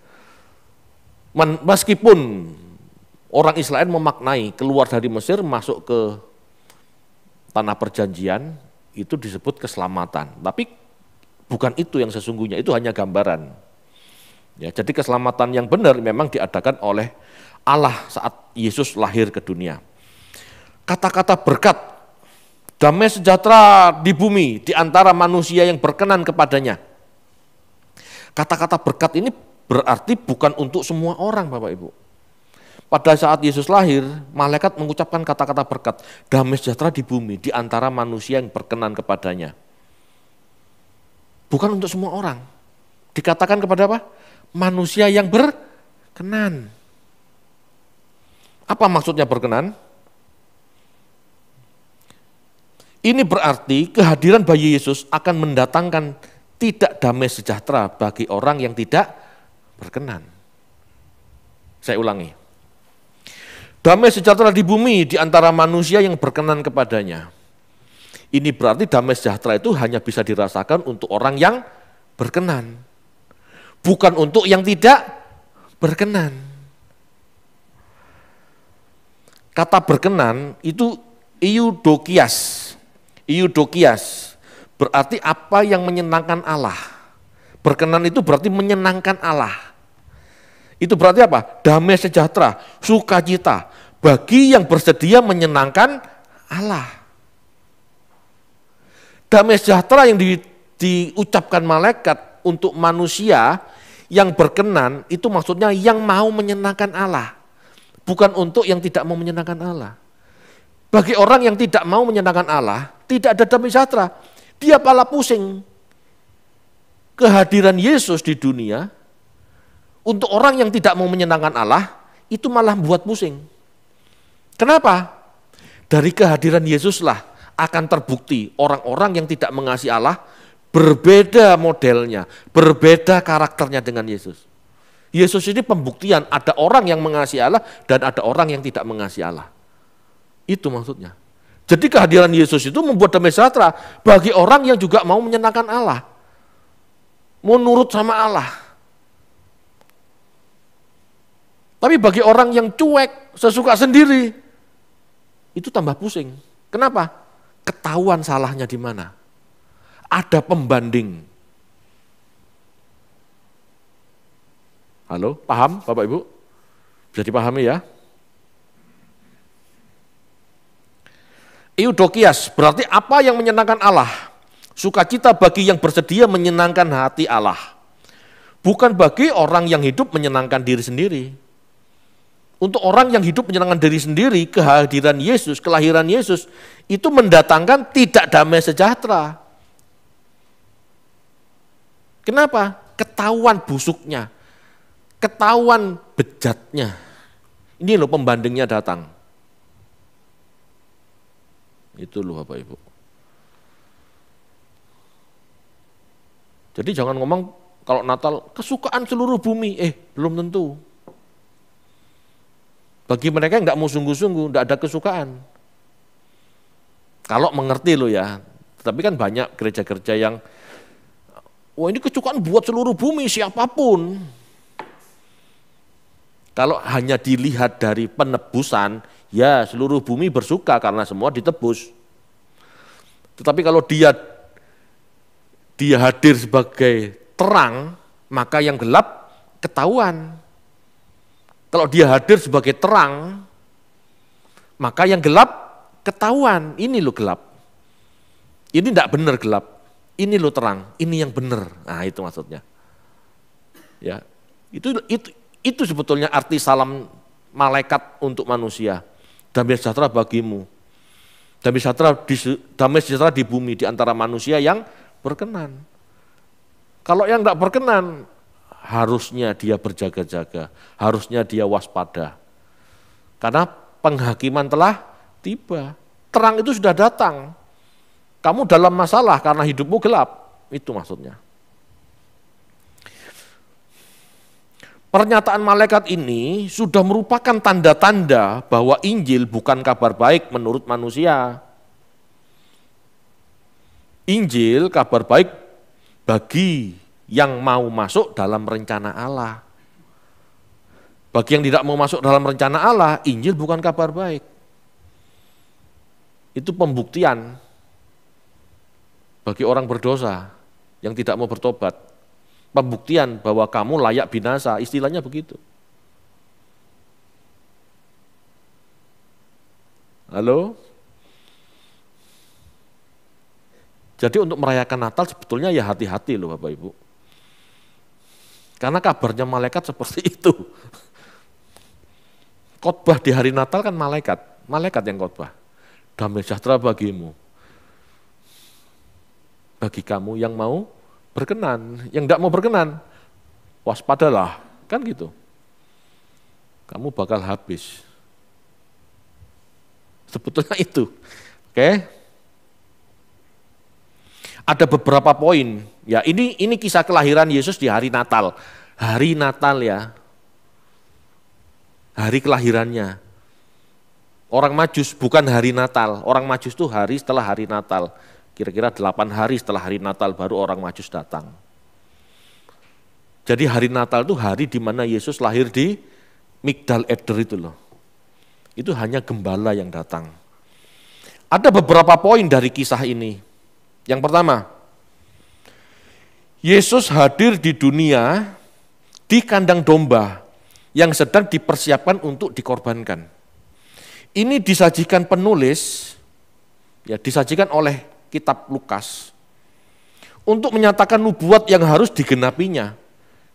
Speaker 1: Meskipun orang Israel memaknai keluar dari Mesir masuk ke tanah perjanjian itu disebut keselamatan. Tapi bukan itu yang sesungguhnya, itu hanya gambaran. Ya, jadi keselamatan yang benar memang diadakan oleh Allah saat Yesus lahir ke dunia. Kata-kata berkat, damai sejahtera di bumi di antara manusia yang berkenan kepadanya. Kata-kata berkat ini berarti bukan untuk semua orang Bapak Ibu. Pada saat Yesus lahir, malaikat mengucapkan kata-kata berkat, damai sejahtera di bumi, di antara manusia yang berkenan kepadanya. Bukan untuk semua orang. Dikatakan kepada apa? Manusia yang berkenan. Apa maksudnya berkenan? Ini berarti kehadiran bayi Yesus akan mendatangkan tidak damai sejahtera bagi orang yang tidak berkenan. Saya ulangi, Damai sejahtera di bumi di antara manusia yang berkenan kepadanya. Ini berarti damai sejahtera itu hanya bisa dirasakan untuk orang yang berkenan. Bukan untuk yang tidak berkenan. Kata berkenan itu iudokias. Iudokias berarti apa yang menyenangkan Allah. Berkenan itu berarti menyenangkan Allah itu berarti apa? Damai sejahtera, sukacita bagi yang bersedia menyenangkan Allah. Damai sejahtera yang di, diucapkan malaikat untuk manusia yang berkenan itu maksudnya yang mau menyenangkan Allah. Bukan untuk yang tidak mau menyenangkan Allah. Bagi orang yang tidak mau menyenangkan Allah, tidak ada damai sejahtera. Dia pala pusing. Kehadiran Yesus di dunia untuk orang yang tidak mau menyenangkan Allah, itu malah buat pusing. Kenapa? Dari kehadiran Yesuslah akan terbukti orang-orang yang tidak mengasihi Allah berbeda modelnya, berbeda karakternya dengan Yesus. Yesus ini pembuktian ada orang yang mengasihi Allah dan ada orang yang tidak mengasihi Allah. Itu maksudnya. Jadi kehadiran Yesus itu membuat damai sejahtera bagi orang yang juga mau menyenangkan Allah. Menurut sama Allah. Tapi bagi orang yang cuek, sesuka sendiri, itu tambah pusing. Kenapa? Ketahuan salahnya di mana. Ada pembanding. Halo, paham Bapak Ibu? Bisa dipahami ya? Eudokias berarti apa yang menyenangkan Allah? Sukacita bagi yang bersedia menyenangkan hati Allah. Bukan bagi orang yang hidup menyenangkan diri sendiri. Untuk orang yang hidup menyenangkan diri sendiri, kehadiran Yesus, kelahiran Yesus, itu mendatangkan tidak damai sejahtera. Kenapa? Ketahuan busuknya, ketahuan bejatnya. Ini loh pembandingnya datang. Itu loh Bapak Ibu. Jadi jangan ngomong kalau Natal kesukaan seluruh bumi, eh belum tentu. Bagi mereka yang nggak mau sungguh-sungguh, nggak ada kesukaan. Kalau mengerti loh ya, tapi kan banyak gereja-gereja yang, wah ini kesukaan buat seluruh bumi siapapun. Kalau hanya dilihat dari penebusan, ya seluruh bumi bersuka karena semua ditebus. Tetapi kalau dia dia hadir sebagai terang, maka yang gelap ketahuan. Kalau dia hadir sebagai terang, maka yang gelap ketahuan, ini lo gelap. Ini tidak benar gelap, ini lo terang, ini yang benar. Nah itu maksudnya. Ya, itu itu itu sebetulnya arti salam malaikat untuk manusia. Damai sejahtera bagimu. Damai sejahtera di, damai sejahtera di bumi di antara manusia yang berkenan. Kalau yang tidak berkenan, harusnya dia berjaga-jaga, harusnya dia waspada. Karena penghakiman telah tiba, terang itu sudah datang. Kamu dalam masalah karena hidupmu gelap, itu maksudnya. Pernyataan malaikat ini sudah merupakan tanda-tanda bahwa Injil bukan kabar baik menurut manusia. Injil kabar baik bagi yang mau masuk dalam rencana Allah. Bagi yang tidak mau masuk dalam rencana Allah, Injil bukan kabar baik. Itu pembuktian bagi orang berdosa yang tidak mau bertobat. Pembuktian bahwa kamu layak binasa, istilahnya begitu. Halo? Jadi untuk merayakan Natal sebetulnya ya hati-hati loh Bapak Ibu. Karena kabarnya malaikat seperti itu. Khotbah di hari Natal kan malaikat, malaikat yang khotbah. Damai sejahtera bagimu. Bagi kamu yang mau berkenan, yang tidak mau berkenan, waspadalah, kan gitu. Kamu bakal habis. Sebetulnya itu. Oke. Okay? ada beberapa poin. Ya, ini ini kisah kelahiran Yesus di hari Natal. Hari Natal ya. Hari kelahirannya. Orang Majus bukan hari Natal. Orang Majus itu hari setelah hari Natal. Kira-kira delapan hari setelah hari Natal baru orang Majus datang. Jadi hari Natal itu hari di mana Yesus lahir di Migdal Eder itu loh. Itu hanya gembala yang datang. Ada beberapa poin dari kisah ini. Yang pertama, Yesus hadir di dunia di kandang domba yang sedang dipersiapkan untuk dikorbankan. Ini disajikan penulis, ya disajikan oleh kitab Lukas untuk menyatakan nubuat yang harus digenapinya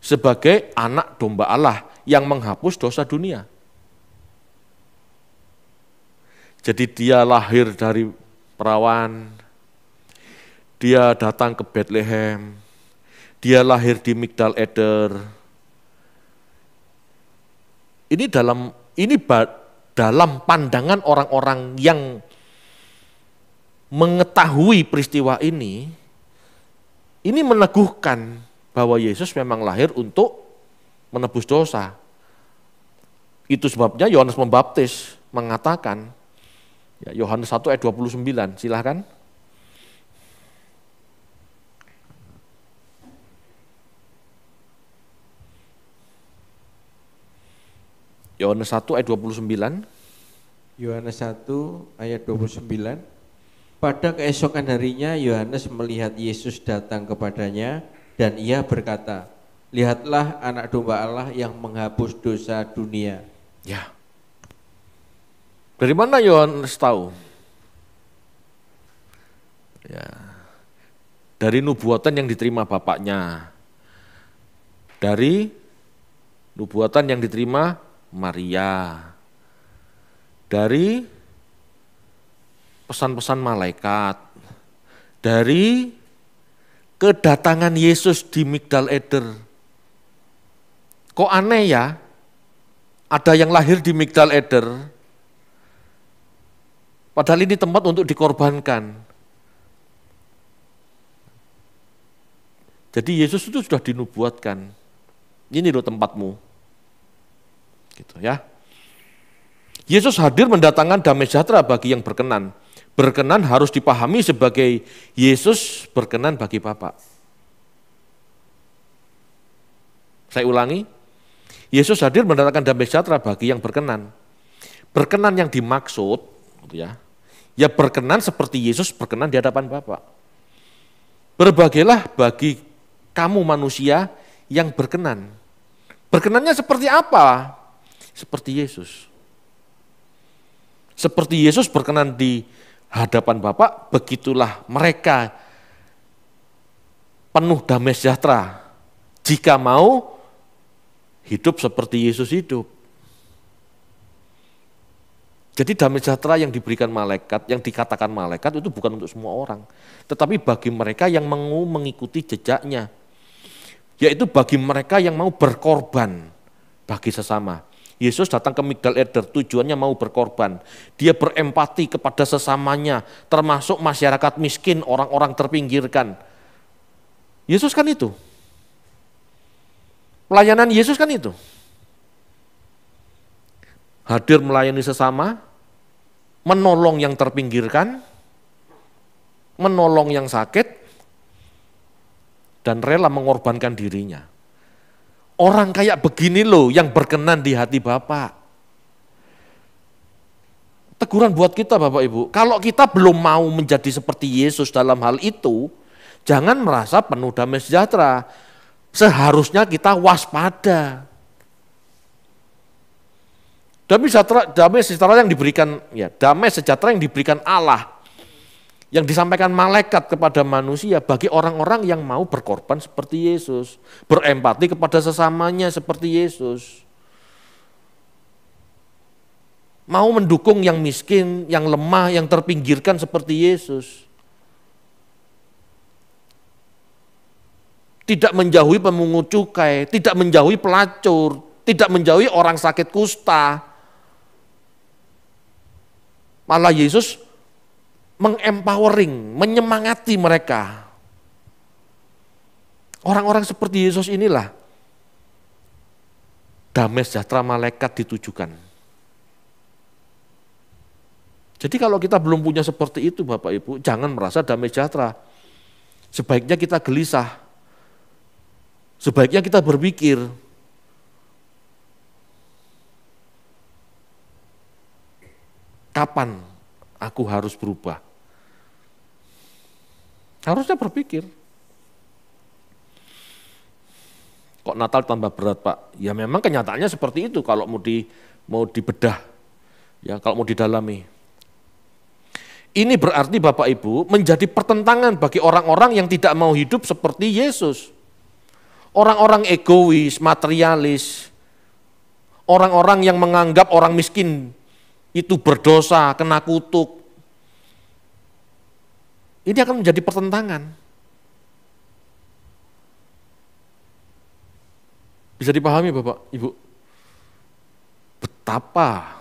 Speaker 1: sebagai anak domba Allah yang menghapus dosa dunia. Jadi dia lahir dari perawan, dia datang ke Bethlehem. Dia lahir di Migdal Eder. Ini dalam ini dalam pandangan orang-orang yang mengetahui peristiwa ini, ini meneguhkan bahwa Yesus memang lahir untuk menebus dosa. Itu sebabnya Yohanes Pembaptis mengatakan, ya, Yohanes 1 ayat 29, silahkan.
Speaker 2: Yohanes 1 ayat 29. Yohanes 1 ayat 29. Pada keesokan harinya Yohanes melihat Yesus datang kepadanya dan ia berkata, "Lihatlah anak domba Allah yang menghapus dosa dunia." Ya. Dari mana Yohanes tahu?
Speaker 1: Ya. Dari nubuatan yang diterima bapaknya. Dari nubuatan yang diterima Maria. Dari pesan-pesan malaikat, dari kedatangan Yesus di Migdal Eder. Kok aneh ya? Ada yang lahir di Migdal Eder. Padahal ini tempat untuk dikorbankan. Jadi Yesus itu sudah dinubuatkan. Ini loh tempatmu gitu ya. Yesus hadir mendatangkan damai sejahtera bagi yang berkenan. Berkenan harus dipahami sebagai Yesus berkenan bagi Bapa. Saya ulangi, Yesus hadir mendatangkan damai sejahtera bagi yang berkenan. Berkenan yang dimaksud, gitu ya, ya berkenan seperti Yesus berkenan di hadapan Bapa. berbagilah bagi kamu manusia yang berkenan. Berkenannya seperti apa? seperti Yesus. Seperti Yesus berkenan di hadapan Bapa, begitulah mereka penuh damai sejahtera. Jika mau hidup seperti Yesus hidup. Jadi damai sejahtera yang diberikan malaikat, yang dikatakan malaikat itu bukan untuk semua orang. Tetapi bagi mereka yang mau mengikuti jejaknya. Yaitu bagi mereka yang mau berkorban bagi sesama. Yesus datang ke Migdal Eder tujuannya mau berkorban. Dia berempati kepada sesamanya, termasuk masyarakat miskin, orang-orang terpinggirkan. Yesus kan itu. Pelayanan Yesus kan itu. Hadir melayani sesama, menolong yang terpinggirkan, menolong yang sakit, dan rela mengorbankan dirinya. Orang kayak begini loh yang berkenan di hati Bapak. Teguran buat kita Bapak Ibu, kalau kita belum mau menjadi seperti Yesus dalam hal itu, jangan merasa penuh damai sejahtera. Seharusnya kita waspada. Damai sejahtera, damai sejahtera yang diberikan ya, damai sejahtera yang diberikan Allah yang disampaikan malaikat kepada manusia bagi orang-orang yang mau berkorban seperti Yesus, berempati kepada sesamanya seperti Yesus. Mau mendukung yang miskin, yang lemah, yang terpinggirkan seperti Yesus. Tidak menjauhi pemungut cukai, tidak menjauhi pelacur, tidak menjauhi orang sakit kusta. Malah Yesus mengempowering, menyemangati mereka. Orang-orang seperti Yesus inilah damai sejahtera malaikat ditujukan. Jadi kalau kita belum punya seperti itu Bapak Ibu, jangan merasa damai sejahtera. Sebaiknya kita gelisah. Sebaiknya kita berpikir, kapan aku harus berubah? Harusnya berpikir. Kok Natal tambah berat Pak? Ya memang kenyataannya seperti itu kalau mau di mau dibedah, ya kalau mau didalami. Ini berarti Bapak Ibu menjadi pertentangan bagi orang-orang yang tidak mau hidup seperti Yesus. Orang-orang egois, materialis, orang-orang yang menganggap orang miskin itu berdosa, kena kutuk, ini akan menjadi pertentangan. Bisa dipahami Bapak, Ibu? Betapa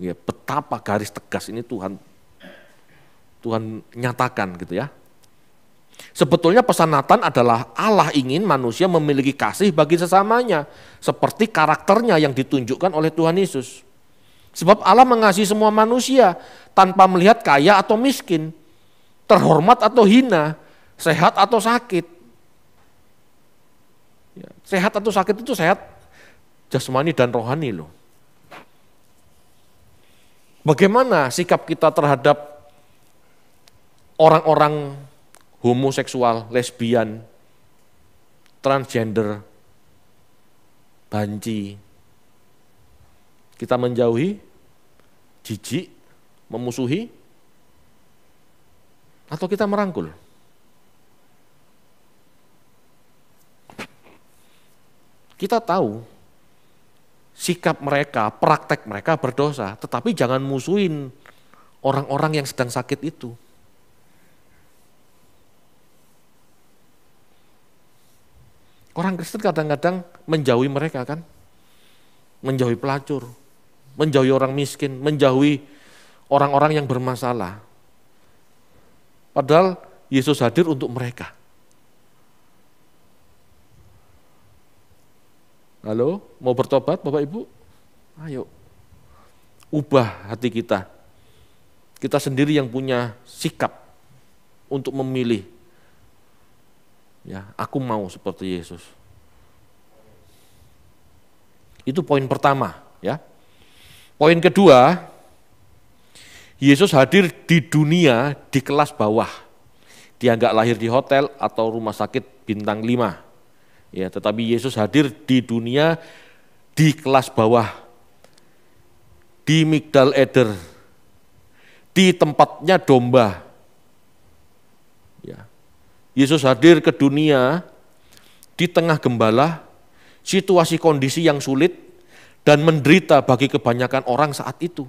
Speaker 1: ya betapa garis tegas ini Tuhan Tuhan nyatakan gitu ya. Sebetulnya pesan Nathan adalah Allah ingin manusia memiliki kasih bagi sesamanya seperti karakternya yang ditunjukkan oleh Tuhan Yesus. Sebab Allah mengasihi semua manusia tanpa melihat kaya atau miskin terhormat atau hina, sehat atau sakit. Ya, sehat atau sakit itu sehat jasmani dan rohani loh. Bagaimana sikap kita terhadap orang-orang homoseksual, lesbian, transgender, banci. Kita menjauhi, jijik, memusuhi, atau kita merangkul? Kita tahu sikap mereka, praktek mereka berdosa, tetapi jangan musuhin orang-orang yang sedang sakit itu. Orang Kristen kadang-kadang menjauhi mereka kan? Menjauhi pelacur, menjauhi orang miskin, menjauhi orang-orang yang bermasalah. Padahal Yesus hadir untuk mereka. Halo, mau bertobat Bapak Ibu? Ayo, ubah hati kita. Kita sendiri yang punya sikap untuk memilih. Ya, aku mau seperti Yesus. Itu poin pertama, ya. Poin kedua, Yesus hadir di dunia di kelas bawah. Dia nggak lahir di hotel atau rumah sakit bintang lima, Ya, tetapi Yesus hadir di dunia di kelas bawah. Di Migdal Eder. Di tempatnya domba. Ya. Yesus hadir ke dunia di tengah gembala, situasi kondisi yang sulit dan menderita bagi kebanyakan orang saat itu.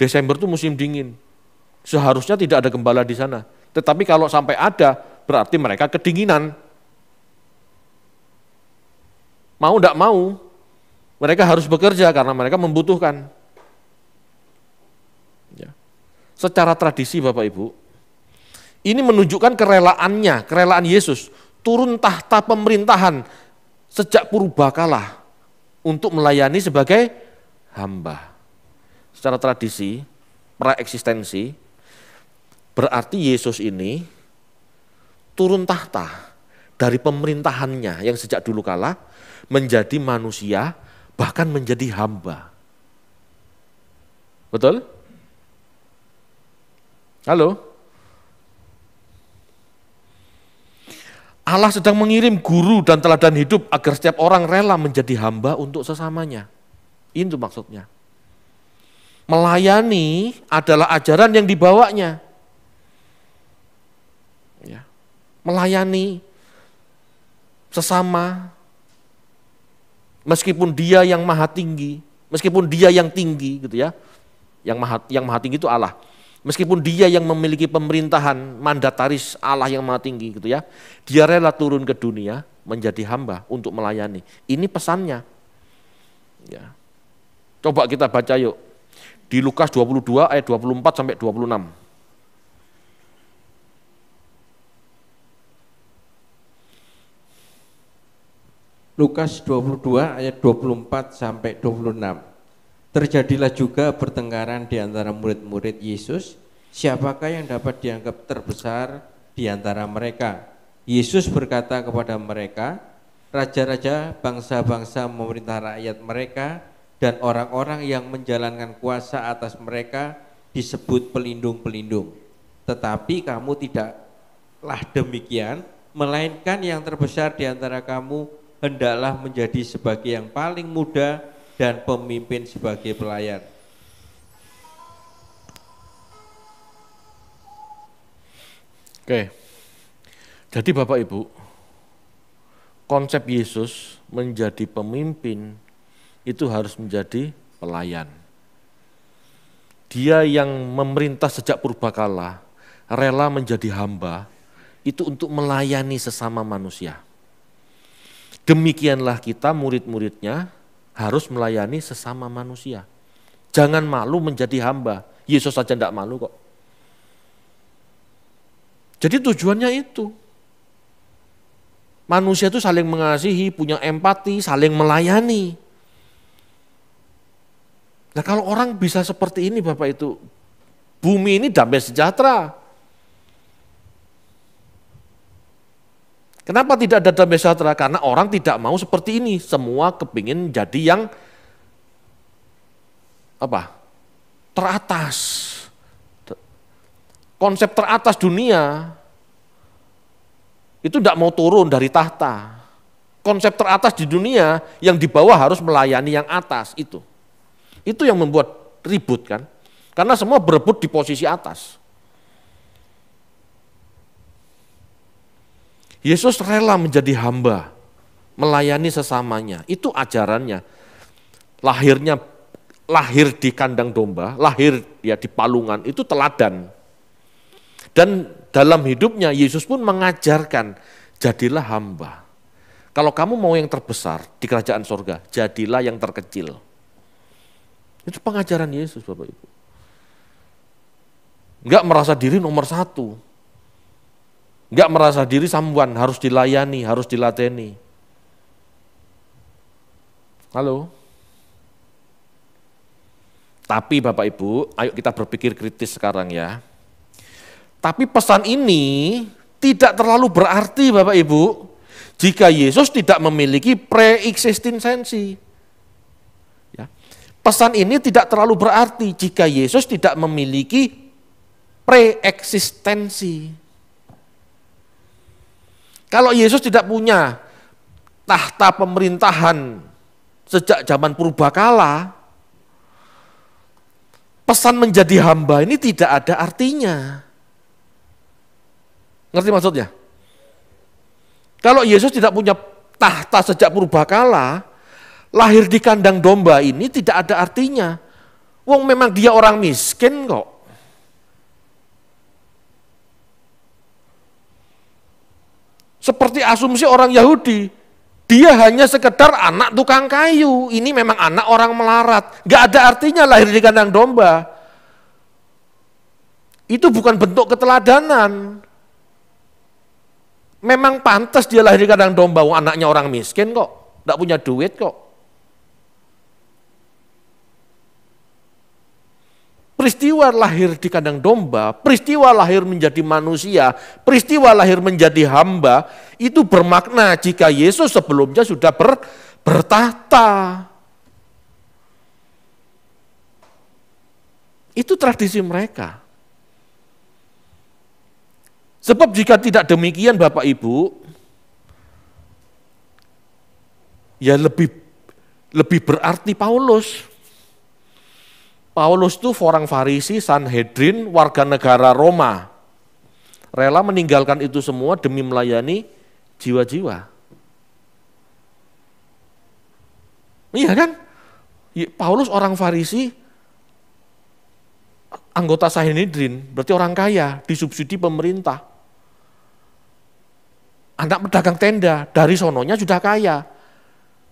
Speaker 1: Desember itu musim dingin. Seharusnya tidak ada gembala di sana. Tetapi kalau sampai ada, berarti mereka kedinginan. Mau tidak mau, mereka harus bekerja karena mereka membutuhkan. Ya. Secara tradisi Bapak Ibu, ini menunjukkan kerelaannya, kerelaan Yesus turun tahta pemerintahan sejak purba kalah untuk melayani sebagai hamba secara tradisi, eksistensi berarti Yesus ini turun tahta dari pemerintahannya yang sejak dulu kala menjadi manusia bahkan menjadi hamba. Betul? Halo? Allah sedang mengirim guru dan teladan hidup agar setiap orang rela menjadi hamba untuk sesamanya. Itu maksudnya. Melayani adalah ajaran yang dibawanya. Ya. Melayani sesama, meskipun dia yang maha tinggi, meskipun dia yang tinggi gitu ya, yang maha, yang maha tinggi itu Allah. Meskipun dia yang memiliki pemerintahan mandataris Allah yang maha tinggi gitu ya, dia rela turun ke dunia menjadi hamba untuk melayani. Ini pesannya. Ya. Coba kita baca yuk di Lukas 22 ayat 24 sampai 26.
Speaker 2: Lukas 22 ayat 24 sampai 26. Terjadilah juga pertengkaran di antara murid-murid Yesus, siapakah yang dapat dianggap terbesar di antara mereka? Yesus berkata kepada mereka, raja-raja bangsa-bangsa memerintah rakyat mereka dan orang-orang yang menjalankan kuasa atas mereka disebut pelindung-pelindung. Tetapi kamu tidaklah demikian, melainkan yang terbesar di antara kamu hendaklah menjadi sebagai yang paling muda dan pemimpin sebagai pelayan. Oke.
Speaker 1: Jadi Bapak Ibu, konsep Yesus menjadi pemimpin itu harus menjadi pelayan. Dia yang memerintah sejak purbakala, rela menjadi hamba, itu untuk melayani sesama manusia. Demikianlah kita murid-muridnya harus melayani sesama manusia. Jangan malu menjadi hamba. Yesus saja tidak malu kok. Jadi tujuannya itu. Manusia itu saling mengasihi, punya empati, saling melayani. Nah kalau orang bisa seperti ini Bapak itu, bumi ini damai sejahtera. Kenapa tidak ada damai sejahtera? Karena orang tidak mau seperti ini. Semua kepingin jadi yang apa? Teratas. Konsep teratas dunia itu tidak mau turun dari tahta. Konsep teratas di dunia yang di bawah harus melayani yang atas itu. Itu yang membuat ribut kan. Karena semua berebut di posisi atas. Yesus rela menjadi hamba, melayani sesamanya. Itu ajarannya. Lahirnya lahir di kandang domba, lahir ya di palungan itu teladan. Dan dalam hidupnya Yesus pun mengajarkan, jadilah hamba. Kalau kamu mau yang terbesar di kerajaan sorga, jadilah yang terkecil. Itu pengajaran Yesus Bapak Ibu. Enggak merasa diri nomor satu. Enggak merasa diri sambuan, harus dilayani, harus dilateni. Halo? Tapi Bapak Ibu, ayo kita berpikir kritis sekarang ya. Tapi pesan ini tidak terlalu berarti Bapak Ibu jika Yesus tidak memiliki pre-existensi. preeksistensi. Pesan ini tidak terlalu berarti jika Yesus tidak memiliki preeksistensi. Kalau Yesus tidak punya tahta pemerintahan sejak zaman purba kala, pesan menjadi hamba ini tidak ada artinya. Ngerti maksudnya? Kalau Yesus tidak punya tahta sejak purba kala lahir di kandang domba ini tidak ada artinya. Wong memang dia orang miskin kok. Seperti asumsi orang Yahudi, dia hanya sekedar anak tukang kayu. Ini memang anak orang melarat. Gak ada artinya lahir di kandang domba. Itu bukan bentuk keteladanan. Memang pantas dia lahir di kandang domba, wong anaknya orang miskin kok. Tidak punya duit kok. Peristiwa lahir di kandang domba, peristiwa lahir menjadi manusia, peristiwa lahir menjadi hamba, itu bermakna jika Yesus sebelumnya sudah ber, bertahta. Itu tradisi mereka. Sebab jika tidak demikian Bapak Ibu, ya lebih lebih berarti Paulus Paulus itu orang Farisi, Sanhedrin, warga negara Roma. Rela meninggalkan itu semua demi melayani jiwa-jiwa. Iya kan? Iya, Paulus orang Farisi, anggota Sanhedrin, berarti orang kaya, disubsidi pemerintah. Anak pedagang tenda, dari sononya sudah kaya.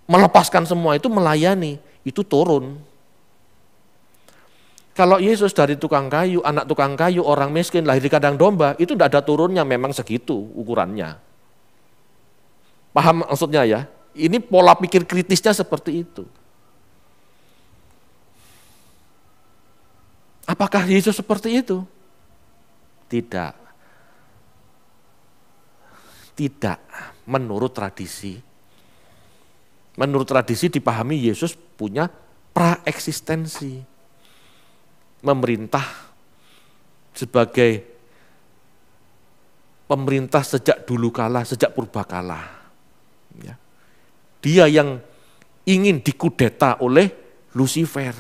Speaker 1: Melepaskan semua itu melayani, itu turun kalau Yesus dari tukang kayu, anak tukang kayu, orang miskin, lahir di kandang domba, itu tidak ada turunnya, memang segitu ukurannya. Paham maksudnya ya? Ini pola pikir kritisnya seperti itu. Apakah Yesus seperti itu? Tidak. Tidak menurut tradisi. Menurut tradisi dipahami Yesus punya praeksistensi memerintah sebagai pemerintah sejak dulu kala, sejak purbakala. Ya. Dia yang ingin dikudeta oleh Lucifer.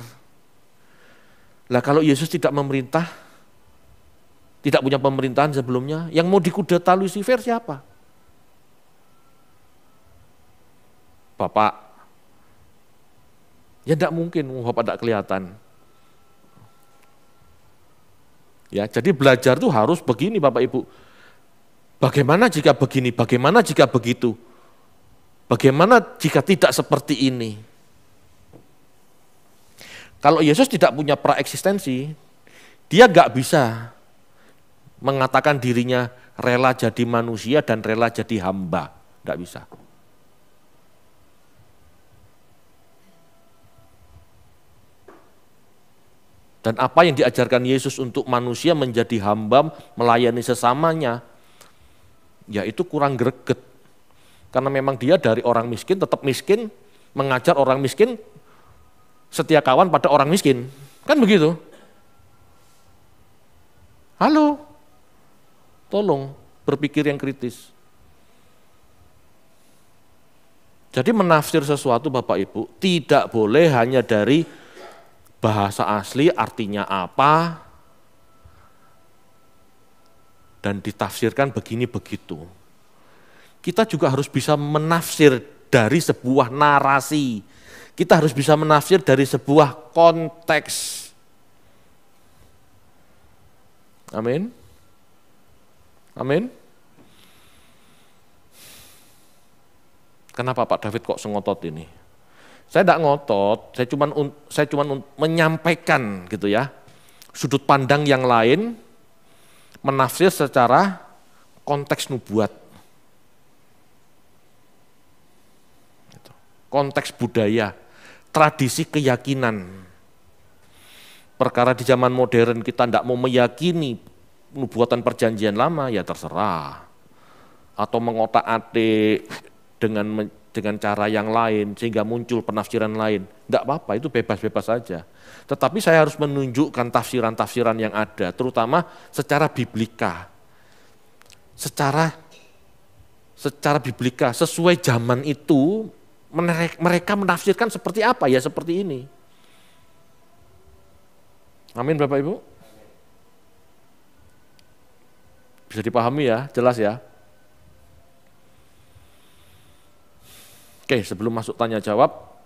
Speaker 1: Lah kalau Yesus tidak memerintah, tidak punya pemerintahan sebelumnya, yang mau dikudeta Lucifer siapa? Bapak. Ya tidak mungkin, oh, Bapak tidak kelihatan Ya, jadi belajar itu harus begini Bapak Ibu. Bagaimana jika begini? Bagaimana jika begitu? Bagaimana jika tidak seperti ini? Kalau Yesus tidak punya pra praeksistensi, dia gak bisa mengatakan dirinya rela jadi manusia dan rela jadi hamba. Gak bisa. Dan apa yang diajarkan Yesus untuk manusia menjadi hamba melayani sesamanya, yaitu kurang greget. Karena memang dia dari orang miskin tetap miskin, mengajar orang miskin, setia kawan pada orang miskin. Kan begitu? Halo, tolong berpikir yang kritis. Jadi menafsir sesuatu Bapak Ibu tidak boleh hanya dari bahasa asli artinya apa, dan ditafsirkan begini begitu. Kita juga harus bisa menafsir dari sebuah narasi. Kita harus bisa menafsir dari sebuah konteks. Amin. Amin. Kenapa Pak David kok sengotot ini? Saya tidak ngotot, saya cuma saya cuma menyampaikan gitu ya sudut pandang yang lain menafsir secara konteks nubuat. Gitu. Konteks budaya, tradisi keyakinan. Perkara di zaman modern kita tidak mau meyakini nubuatan perjanjian lama, ya terserah. Atau mengotak atik dengan dengan cara yang lain sehingga muncul penafsiran lain. Tidak apa-apa, itu bebas-bebas saja. Tetapi saya harus menunjukkan tafsiran-tafsiran yang ada, terutama secara biblika. Secara secara biblika sesuai zaman itu mereka menafsirkan seperti apa ya seperti ini. Amin Bapak Ibu. Bisa dipahami ya, jelas ya. Oke, sebelum masuk tanya jawab,